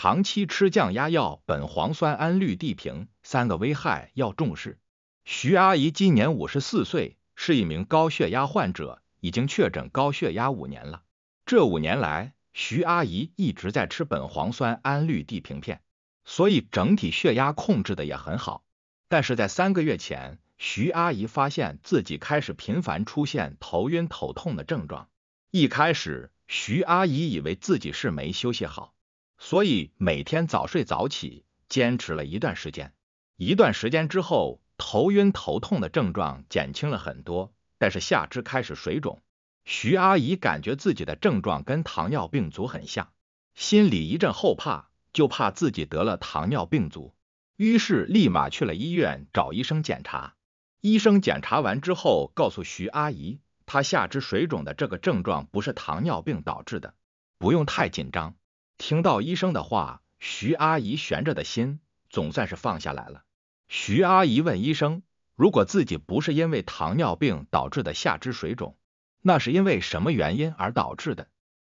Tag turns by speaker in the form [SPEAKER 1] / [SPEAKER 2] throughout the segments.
[SPEAKER 1] 长期吃降压药苯磺酸氨氯地平，三个危害要重视。徐阿姨今年五十四岁，是一名高血压患者，已经确诊高血压五年了。这五年来，徐阿姨一直在吃苯磺酸氨氯地平片，所以整体血压控制的也很好。但是在三个月前，徐阿姨发现自己开始频繁出现头晕头痛的症状。一开始，徐阿姨以为自己是没休息好。所以每天早睡早起，坚持了一段时间。一段时间之后，头晕头痛的症状减轻了很多，但是下肢开始水肿。徐阿姨感觉自己的症状跟糖尿病足很像，心里一阵后怕，就怕自己得了糖尿病足，于是立马去了医院找医生检查。医生检查完之后，告诉徐阿姨，她下肢水肿的这个症状不是糖尿病导致的，不用太紧张。听到医生的话，徐阿姨悬着的心总算是放下来了。徐阿姨问医生：“如果自己不是因为糖尿病导致的下肢水肿，那是因为什么原因而导致的？”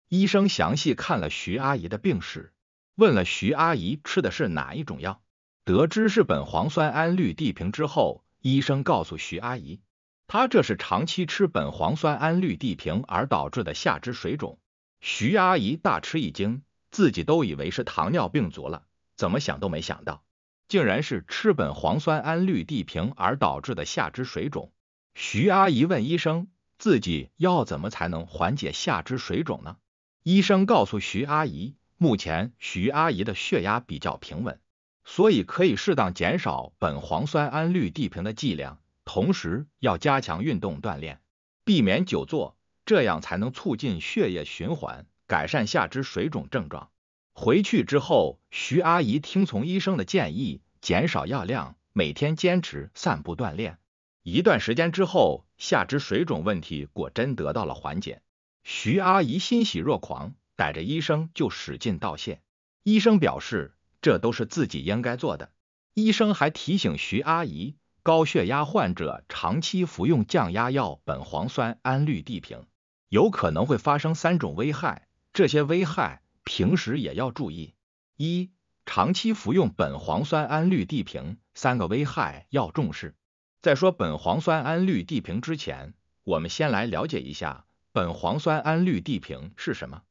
[SPEAKER 1] 医生详细看了徐阿姨的病史，问了徐阿姨吃的是哪一种药。得知是苯磺酸氨氯地平之后，医生告诉徐阿姨：“她这是长期吃苯磺酸氨氯地平而导致的下肢水肿。”徐阿姨大吃一惊。自己都以为是糖尿病足了，怎么想都没想到，竟然是吃苯磺酸氨氯地平而导致的下肢水肿。徐阿姨问医生，自己要怎么才能缓解下肢水肿呢？医生告诉徐阿姨，目前徐阿姨的血压比较平稳，所以可以适当减少苯磺酸氨氯地平的剂量，同时要加强运动锻炼，避免久坐，这样才能促进血液循环。改善下肢水肿症状。回去之后，徐阿姨听从医生的建议，减少药量，每天坚持散步锻炼。一段时间之后，下肢水肿问题果真得到了缓解。徐阿姨欣喜若狂，带着医生就使劲道谢。医生表示，这都是自己应该做的。医生还提醒徐阿姨，高血压患者长期服用降压药苯磺酸氨氯地平，有可能会发生三种危害。这些危害平时也要注意。一、长期服用苯磺酸氨氯地平，三个危害要重视。在说苯磺酸氨氯地平之前，我们先来了解一下苯磺酸氨氯地平是什么。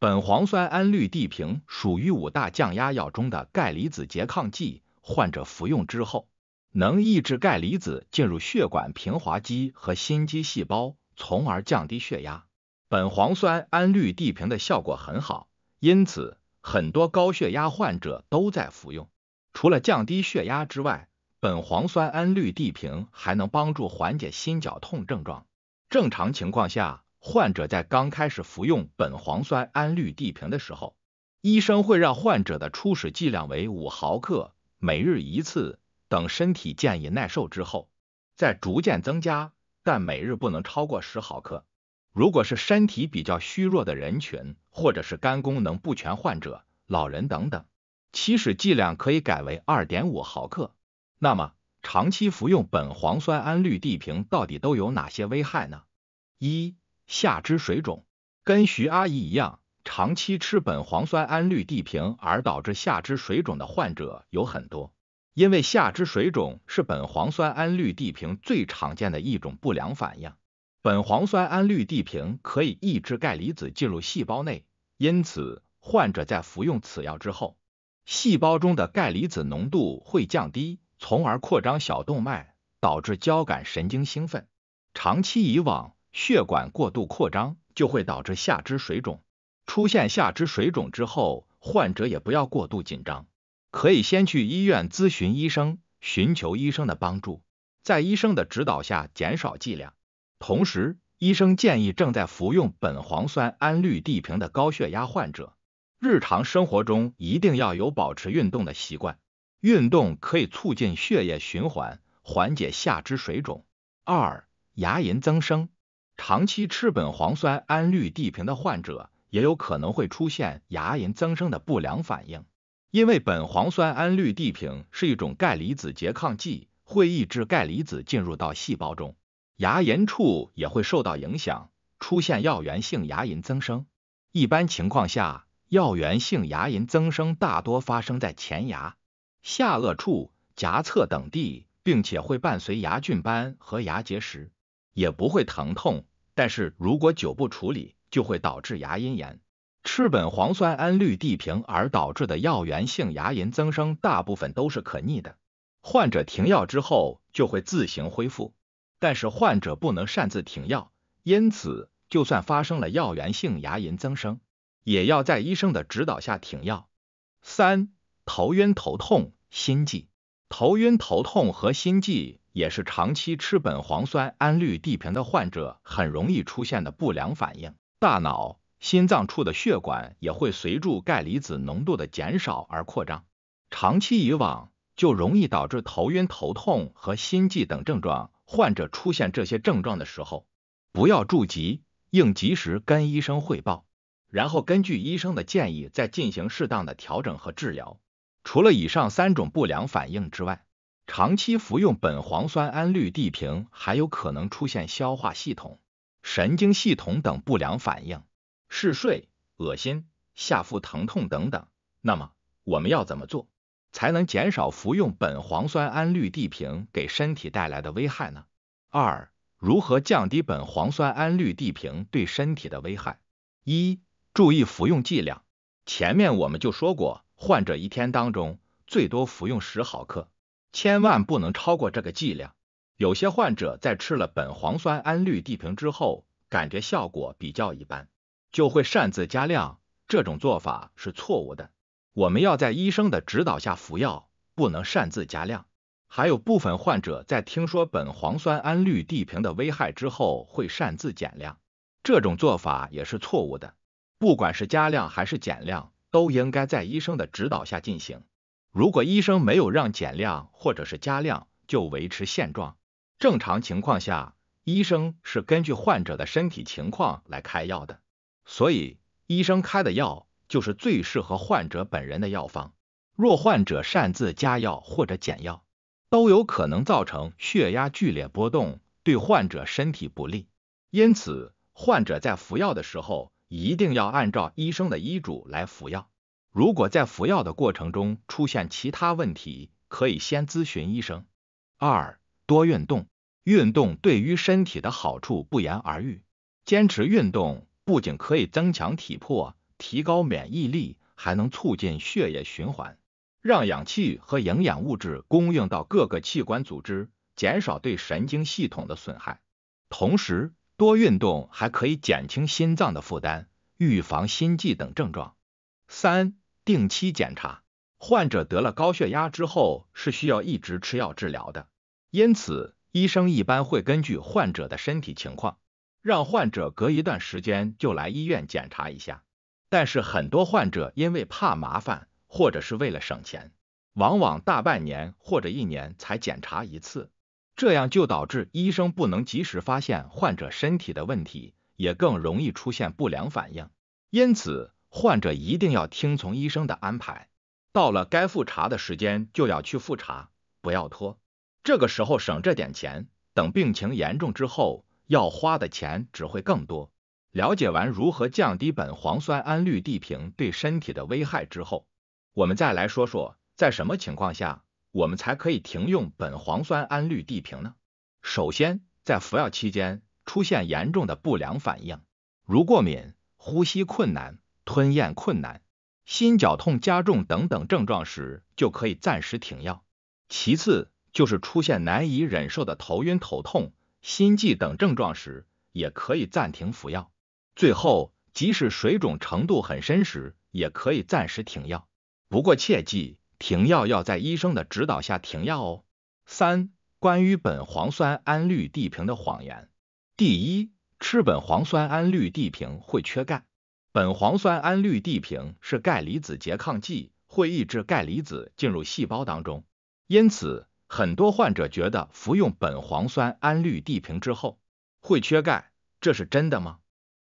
[SPEAKER 1] 苯磺酸氨氯地平属于五大降压药中的钙离子拮抗剂，患者服用之后，能抑制钙离子进入血管平滑肌和心肌细胞，从而降低血压。苯磺酸氨氯地平的效果很好，因此很多高血压患者都在服用。除了降低血压之外，苯磺酸氨氯地平还能帮助缓解心绞痛症状。正常情况下，患者在刚开始服用苯磺酸氨氯地平的时候，医生会让患者的初始剂量为五毫克每日一次，等身体建议耐受之后再逐渐增加，但每日不能超过十毫克。如果是身体比较虚弱的人群，或者是肝功能不全患者、老人等等，起始剂量可以改为二点五毫克。那么，长期服用苯磺酸氨氯地平到底都有哪些危害呢？一下肢水肿，跟徐阿姨一样，长期吃苯磺酸氨氯地平而导致下肢水肿的患者有很多，因为下肢水肿是苯磺酸氨氯地平最常见的一种不良反应。苯磺酸氨氯地平可以抑制钙离子进入细胞内，因此患者在服用此药之后，细胞中的钙离子浓度会降低，从而扩张小动脉，导致交感神经兴奋。长期以往，血管过度扩张就会导致下肢水肿。出现下肢水肿之后，患者也不要过度紧张，可以先去医院咨询医生，寻求医生的帮助，在医生的指导下减少剂量。同时，医生建议正在服用苯磺酸氨氯地平的高血压患者，日常生活中一定要有保持运动的习惯。运动可以促进血液循环，缓解下肢水肿。二、牙龈增生，长期吃苯磺酸氨氯地平的患者，也有可能会出现牙龈增生的不良反应，因为苯磺酸氨氯地平是一种钙离子拮抗剂，会抑制钙离子进入到细胞中。牙龈处也会受到影响，出现药源性牙龈增生。一般情况下，药源性牙龈增生大多发生在前牙、下颚处、颊侧等地，并且会伴随牙菌斑和牙结石，也不会疼痛。但是如果久不处理，就会导致牙龈炎。赤苯磺酸氨氯地平而导致的药源性牙龈增生，大部分都是可逆的，患者停药之后就会自行恢复。但是患者不能擅自停药，因此就算发生了药源性牙龈增生，也要在医生的指导下停药。三、头晕头痛、心悸，头晕头痛和心悸也是长期吃苯磺酸氨氯地平的患者很容易出现的不良反应。大脑、心脏处的血管也会随着钙离子浓度的减少而扩张，长期以往。就容易导致头晕、头痛和心悸等症状。患者出现这些症状的时候，不要住急，应及时跟医生汇报，然后根据医生的建议再进行适当的调整和治疗。除了以上三种不良反应之外，长期服用苯磺酸氨氯地平还有可能出现消化系统、神经系统等不良反应，嗜睡、恶心、下腹疼痛等等。那么我们要怎么做？才能减少服用苯磺酸氨氯地平给身体带来的危害呢？二、如何降低苯磺酸氨氯地平对身体的危害？一、注意服用剂量。前面我们就说过，患者一天当中最多服用十毫克，千万不能超过这个剂量。有些患者在吃了苯磺酸氨氯地平之后，感觉效果比较一般，就会擅自加量，这种做法是错误的。我们要在医生的指导下服药，不能擅自加量。还有部分患者在听说苯磺酸氨氯地平的危害之后，会擅自减量，这种做法也是错误的。不管是加量还是减量，都应该在医生的指导下进行。如果医生没有让减量或者是加量，就维持现状。正常情况下，医生是根据患者的身体情况来开药的，所以医生开的药。就是最适合患者本人的药方。若患者擅自加药或者减药，都有可能造成血压剧烈波动，对患者身体不利。因此，患者在服药的时候一定要按照医生的医嘱来服药。如果在服药的过程中出现其他问题，可以先咨询医生。二、多运动，运动对于身体的好处不言而喻。坚持运动不仅可以增强体魄。提高免疫力，还能促进血液循环，让氧气和营养物质供应到各个器官组织，减少对神经系统的损害。同时，多运动还可以减轻心脏的负担，预防心悸等症状。三、定期检查，患者得了高血压之后是需要一直吃药治疗的，因此医生一般会根据患者的身体情况，让患者隔一段时间就来医院检查一下。但是很多患者因为怕麻烦，或者是为了省钱，往往大半年或者一年才检查一次，这样就导致医生不能及时发现患者身体的问题，也更容易出现不良反应。因此，患者一定要听从医生的安排，到了该复查的时间就要去复查，不要拖。这个时候省这点钱，等病情严重之后要花的钱只会更多。了解完如何降低苯磺酸氨氯地平对身体的危害之后，我们再来说说在什么情况下我们才可以停用苯磺酸氨氯地平呢？首先，在服药期间出现严重的不良反应，如过敏、呼吸困难、吞咽困难、心绞痛加重等等症状时，就可以暂时停药。其次，就是出现难以忍受的头晕、头痛、心悸等症状时，也可以暂停服药。最后，即使水肿程度很深时，也可以暂时停药。不过切记，停药要在医生的指导下停药哦。三、关于苯磺酸氨氯地平的谎言。第一，吃苯磺酸氨氯地平会缺钙。苯磺酸氨氯地平是钙离子拮抗剂，会抑制钙离子进入细胞当中。因此，很多患者觉得服用苯磺酸氨氯地平之后会缺钙，这是真的吗？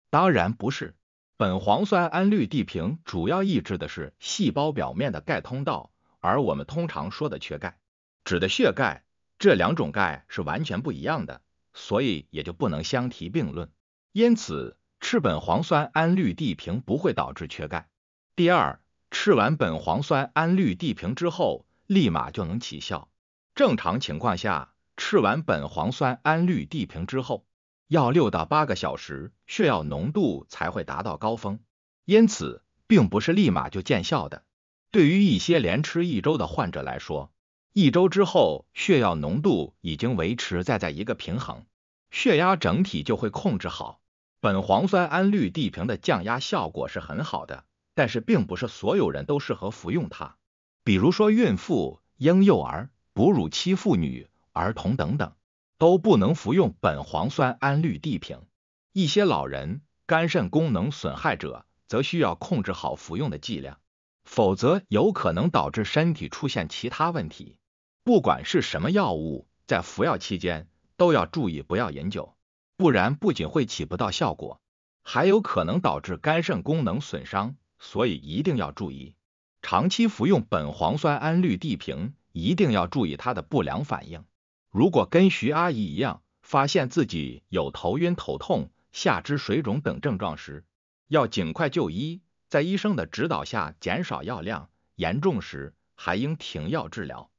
[SPEAKER 1] 当然不是，苯磺酸氨氯地平主要抑制的是细胞表面的钙通道，而我们通常说的缺钙，指的血钙，这两种钙是完全不一样的，所以也就不能相提并论。因此，吃苯磺酸氨氯地平不会导致缺钙。第二，吃完苯磺酸氨氯地平之后，立马就能起效。正常情况下，吃完苯磺酸氨氯地平之后。要六到八个小时，血药浓度才会达到高峰，因此并不是立马就见效的。对于一些连吃一周的患者来说，一周之后血药浓度已经维持在在一个平衡，血压整体就会控制好。苯磺酸氨氯地平的降压效果是很好的，但是并不是所有人都适合服用它，比如说孕妇、婴幼儿、哺乳期妇女、儿童等等。都不能服用苯磺酸氨氯地平，一些老人、肝肾功能损害者则需要控制好服用的剂量，否则有可能导致身体出现其他问题。不管是什么药物，在服药期间都要注意不要饮酒，不然不仅会起不到效果，还有可能导致肝肾功能损伤，所以一定要注意。长期服用苯磺酸氨氯地平，一定要注意它的不良反应。如果跟徐阿姨一样，发现自己有头晕、头痛、下肢水肿等症状时，要尽快就医，在医生的指导下减少药量，严重时还应停药治疗。